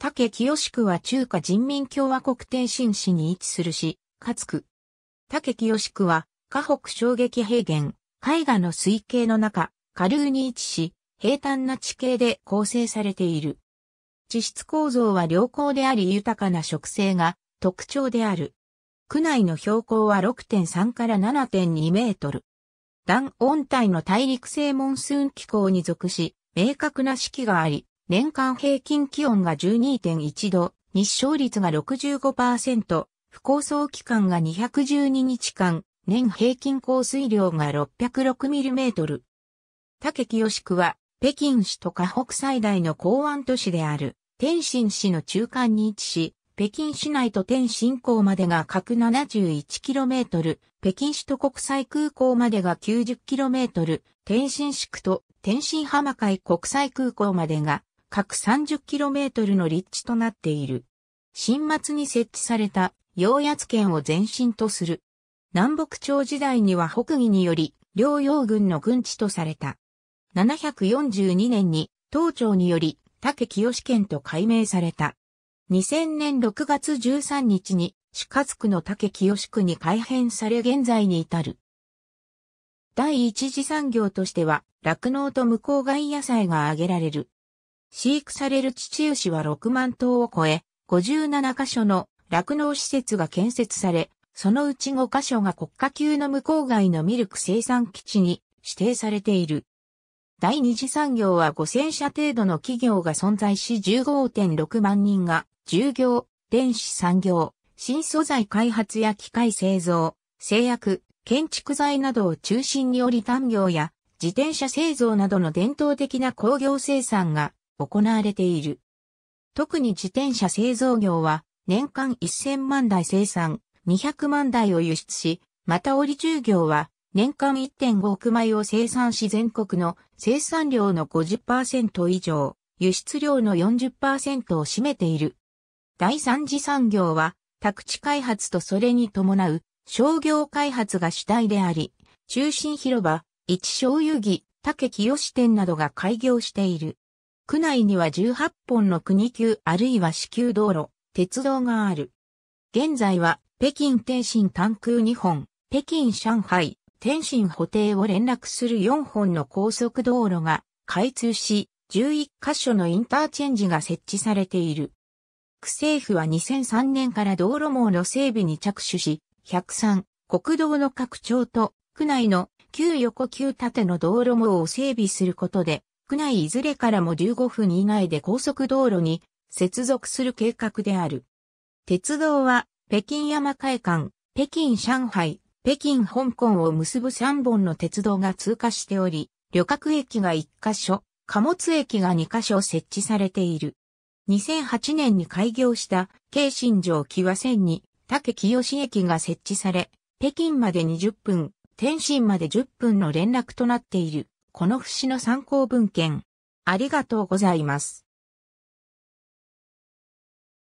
竹清区は中華人民共和国天津市に位置するし、かつく。竹清区は、河北衝撃平原、絵画の水系の中、下流に位置し、平坦な地形で構成されている。地質構造は良好であり豊かな植生が特徴である。区内の標高は6.3から7.2メートル。断温帯の大陸性モンスーン気候に属し、明確な四季があり、年間平均気温が12.1度、日照率が65%、不構想期間が212日間、年平均降水量が 606mm。竹清区は、北京市と河北最大の港湾都市である、天津市の中間に位置し、北京市内と天津港までが各 71km、北京市と国際空港までが 90km、天津市区と天津浜海国際空港までが各 30km の立地となっている。新末に設置された陽圧県を前身とする。南北朝時代には北魏により、両陽軍の軍地とされた。742年に、東朝により、竹清県と改名された。2000年6月13日に、四活区の竹清区に改編され現在に至る。第一次産業としては、酪農と無う外野菜が挙げられる。飼育される父牛は6万頭を超え、57カ所の酪農施設が建設され、そのうち5カ所が国家級の向こう外のミルク生産基地に指定されている。第二次産業は5000社程度の企業が存在し15.6万人が従業、電子産業、新素材開発や機械製造、製薬、建築材などを中心に折り単業や自転車製造などの伝統的な工業生産が行われている。特に自転車製造業は年間1000万台生産、200万台を輸出し、また織中業は年間1.5億枚を生産し全国の生産量の50%以上、輸出量の40%を占めている。第三次産業は宅地開発とそれに伴う商業開発が主体であり、中心広場、一醤油儀、竹清支店などが開業している。区内には18本の国級あるいは市級道路、鉄道がある。現在は、北京天津単空2本、北京上海、天津補定を連絡する4本の高速道路が開通し、11カ所のインターチェンジが設置されている。区政府は2003年から道路網の整備に着手し、103、国道の拡張と、区内の旧横旧縦の道路網を整備することで、区内いずれからも15分以内で高速道路に接続する計画である。鉄道は、北京山海間、北京上海、北京香港を結ぶ3本の鉄道が通過しており、旅客駅が1カ所、貨物駅が2カ所設置されている。2008年に開業した京新城木和線に竹清駅が設置され、北京まで20分、天津まで10分の連絡となっている。この節の参考文献。ありがとうございます。